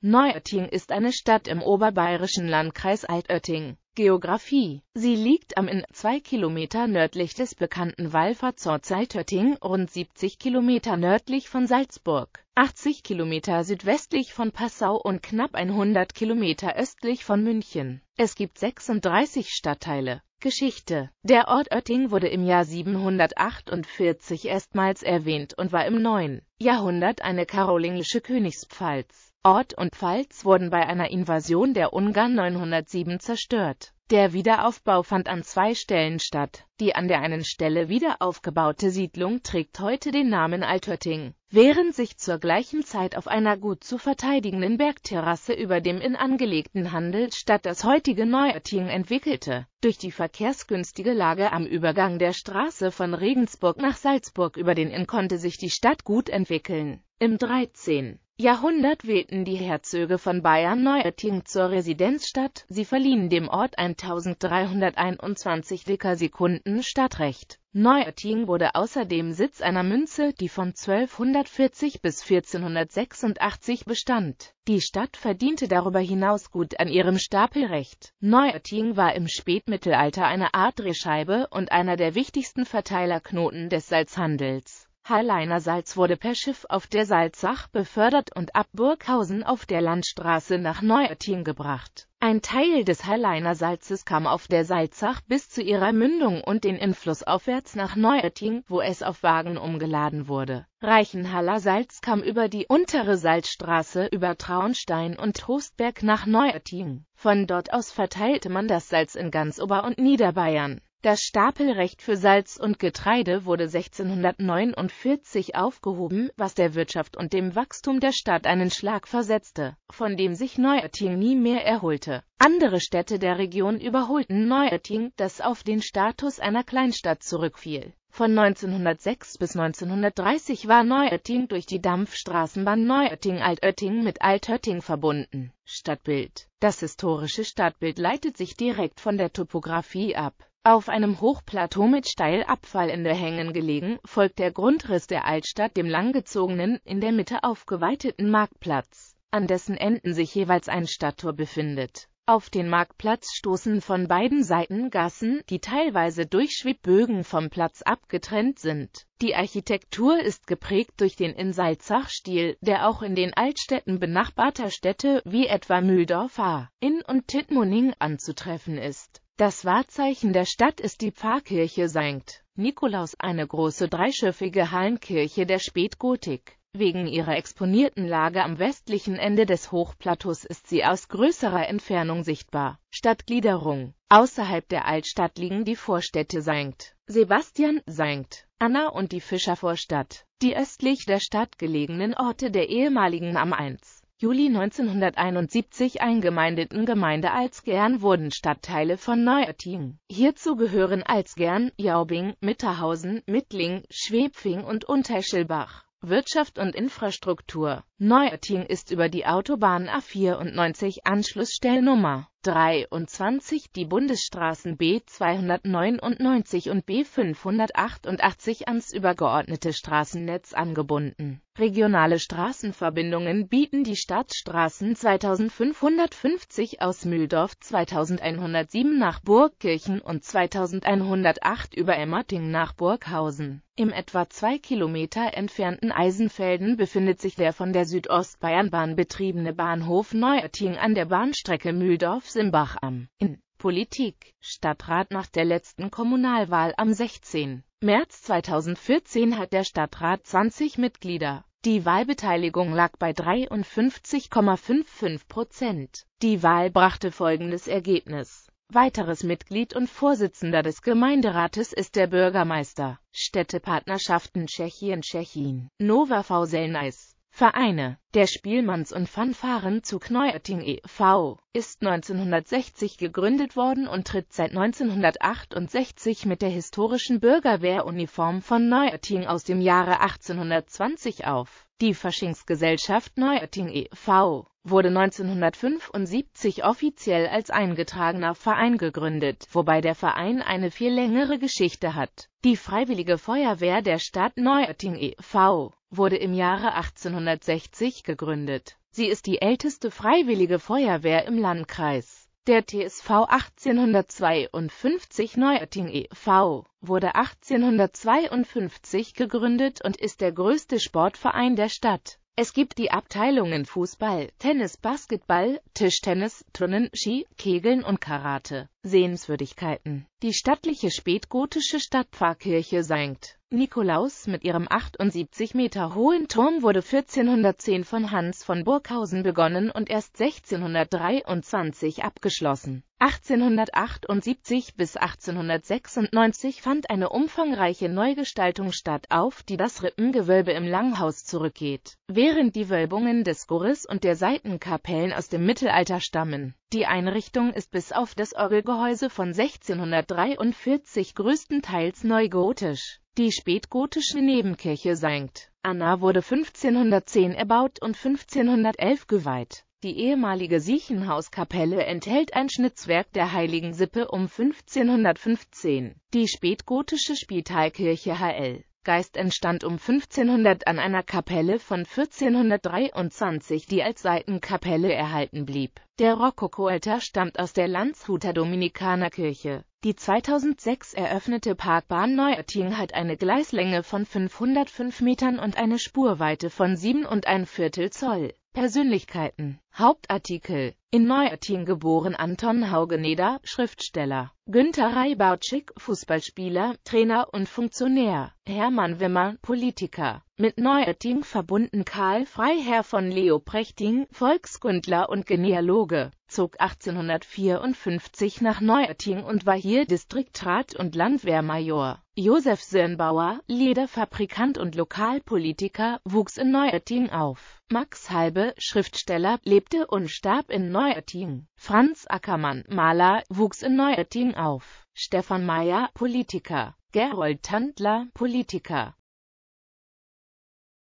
Neuötting ist eine Stadt im oberbayerischen Landkreis Altötting. Geografie. Sie liegt am in zwei Kilometer nördlich des bekannten Wallfahrtsorts Altötting, rund 70 Kilometer nördlich von Salzburg, 80 Kilometer südwestlich von Passau und knapp 100 Kilometer östlich von München. Es gibt 36 Stadtteile. Geschichte Der Ort Oetting wurde im Jahr 748 erstmals erwähnt und war im 9. Jahrhundert eine karolingische Königspfalz. Ort und Pfalz wurden bei einer Invasion der Ungarn 907 zerstört. Der Wiederaufbau fand an zwei Stellen statt. Die an der einen Stelle wiederaufgebaute Siedlung trägt heute den Namen Altötting, während sich zur gleichen Zeit auf einer gut zu verteidigenden Bergterrasse über dem in angelegten Handel statt das heutige Neuötting entwickelte. Durch die verkehrsgünstige Lage am Übergang der Straße von Regensburg nach Salzburg über den Inn konnte sich die Stadt gut entwickeln. Im 13. Jahrhundert wählten die Herzöge von Bayern Neuötting zur Residenzstadt, sie verliehen dem Ort 1321 Dekarsekunden Stadtrecht. Neuötting wurde außerdem Sitz einer Münze, die von 1240 bis 1486 bestand. Die Stadt verdiente darüber hinaus gut an ihrem Stapelrecht. Neuötting war im Spätmittelalter eine Art Drehscheibe und einer der wichtigsten Verteilerknoten des Salzhandels Halleiner Salz wurde per Schiff auf der Salzach befördert und ab Burghausen auf der Landstraße nach Neuettin gebracht. Ein Teil des Halleiner Salzes kam auf der Salzach bis zu ihrer Mündung und den Influss aufwärts nach Neuettin, wo es auf Wagen umgeladen wurde. Reichenhaller Salz kam über die untere Salzstraße über Traunstein und Trostberg nach Neuettin. Von dort aus verteilte man das Salz in ganz Ober- und Niederbayern. Das Stapelrecht für Salz und Getreide wurde 1649 aufgehoben, was der Wirtschaft und dem Wachstum der Stadt einen Schlag versetzte, von dem sich Neuötting nie mehr erholte. Andere Städte der Region überholten Neuötting, das auf den Status einer Kleinstadt zurückfiel. Von 1906 bis 1930 war Neuötting durch die Dampfstraßenbahn Neuötting-Altötting mit Altötting verbunden. Stadtbild Das historische Stadtbild leitet sich direkt von der Topographie ab. Auf einem Hochplateau mit steil abfallende Hängen gelegen, folgt der Grundriss der Altstadt dem langgezogenen, in der Mitte aufgeweiteten Marktplatz, an dessen Enden sich jeweils ein Stadttor befindet. Auf den Marktplatz stoßen von beiden Seiten Gassen, die teilweise durch Schwibbögen vom Platz abgetrennt sind. Die Architektur ist geprägt durch den In-Salzach-Stil, der auch in den Altstädten benachbarter Städte wie etwa Mühldorf, Haar, Inn und Tittmoning anzutreffen ist. Das Wahrzeichen der Stadt ist die Pfarrkirche St. Nikolaus, eine große dreischiffige Hallenkirche der Spätgotik. Wegen ihrer exponierten Lage am westlichen Ende des Hochplateaus ist sie aus größerer Entfernung sichtbar. Stadtgliederung Außerhalb der Altstadt liegen die Vorstädte St. Sebastian, St. Anna und die Fischervorstadt, die östlich der Stadt gelegenen Orte der ehemaligen Am 1. Juli 1971 eingemeindeten Gemeinde Alsgern wurden Stadtteile von Neuötting. Hierzu gehören Alsgern, Jaubing, Mitterhausen, Mittling, Schwepfing und Unterschilbach. Wirtschaft und Infrastruktur Neuötting ist über die Autobahn A94 Anschlussstellnummer 23 die Bundesstraßen B 299 und B 588 ans übergeordnete Straßennetz angebunden. Regionale Straßenverbindungen bieten die Stadtstraßen 2550 aus Mühldorf, 2107 nach Burgkirchen und 2108 über Emmerting nach Burghausen. Im etwa zwei Kilometer entfernten Eisenfelden befindet sich der von der Südostbayernbahn betriebene Bahnhof Neuötting an der Bahnstrecke Mühldorf-Simbach am in Politik, Stadtrat nach der letzten Kommunalwahl am 16. März 2014 hat der Stadtrat 20 Mitglieder. Die Wahlbeteiligung lag bei 53,55 Prozent. Die Wahl brachte folgendes Ergebnis. Weiteres Mitglied und Vorsitzender des Gemeinderates ist der Bürgermeister. Städtepartnerschaften Tschechien Tschechien. Nova V. Selneis. Vereine. Der Spielmanns- und Fanfarenzug Neuötting e.V. ist 1960 gegründet worden und tritt seit 1968 mit der historischen Bürgerwehruniform von Neuötting aus dem Jahre 1820 auf. Die Faschingsgesellschaft Neuötting e.V. wurde 1975 offiziell als eingetragener Verein gegründet, wobei der Verein eine viel längere Geschichte hat. Die Freiwillige Feuerwehr der Stadt Neuötting e.V wurde im Jahre 1860 gegründet. Sie ist die älteste freiwillige Feuerwehr im Landkreis. Der TSV 1852 Neuötting e.V. wurde 1852 gegründet und ist der größte Sportverein der Stadt. Es gibt die Abteilungen Fußball, Tennis, Basketball, Tischtennis, Turnen, Ski, Kegeln und Karate. Sehenswürdigkeiten Die stattliche spätgotische Stadtpfarrkirche St. Nikolaus mit ihrem 78 Meter hohen Turm wurde 1410 von Hans von Burghausen begonnen und erst 1623 abgeschlossen. 1878 bis 1896 fand eine umfangreiche Neugestaltung statt, auf die das Rippengewölbe im Langhaus zurückgeht, während die Wölbungen des Chores und der Seitenkapellen aus dem Mittelalter stammen die Einrichtung ist bis auf das Orgelgehäuse von 1643 größtenteils neugotisch. Die spätgotische Nebenkirche Sankt Anna wurde 1510 erbaut und 1511 geweiht. Die ehemalige Siechenhauskapelle enthält ein Schnitzwerk der Heiligen Sippe um 1515. Die spätgotische Spitalkirche HL Geist entstand um 1500 an einer Kapelle von 1423, die als Seitenkapelle erhalten blieb. Der Rokokoalter stammt aus der Landshuter Dominikanerkirche. Die 2006 eröffnete Parkbahn Neuötting hat eine Gleislänge von 505 Metern und eine Spurweite von 7 und ein Viertel Zoll. Persönlichkeiten Hauptartikel in Neuertin geboren Anton Haugeneder, Schriftsteller. Günter Reibautschik, Fußballspieler, Trainer und Funktionär. Hermann Wimmer, Politiker. Mit Neuertin verbunden Karl Freiherr von Leo Leoprechting, Volkskundler und Genealoge, zog 1854 nach Neuatin und war hier Distriktrat und Landwehrmajor. Josef Sönbauer, Lederfabrikant und Lokalpolitiker, wuchs in Neuatin auf. Max Halbe, Schriftsteller, lebt lebte und starb in Neuetting. Franz Ackermann, Maler, wuchs in Neuetting auf. Stefan Meyer, Politiker. Gerold Tandler, Politiker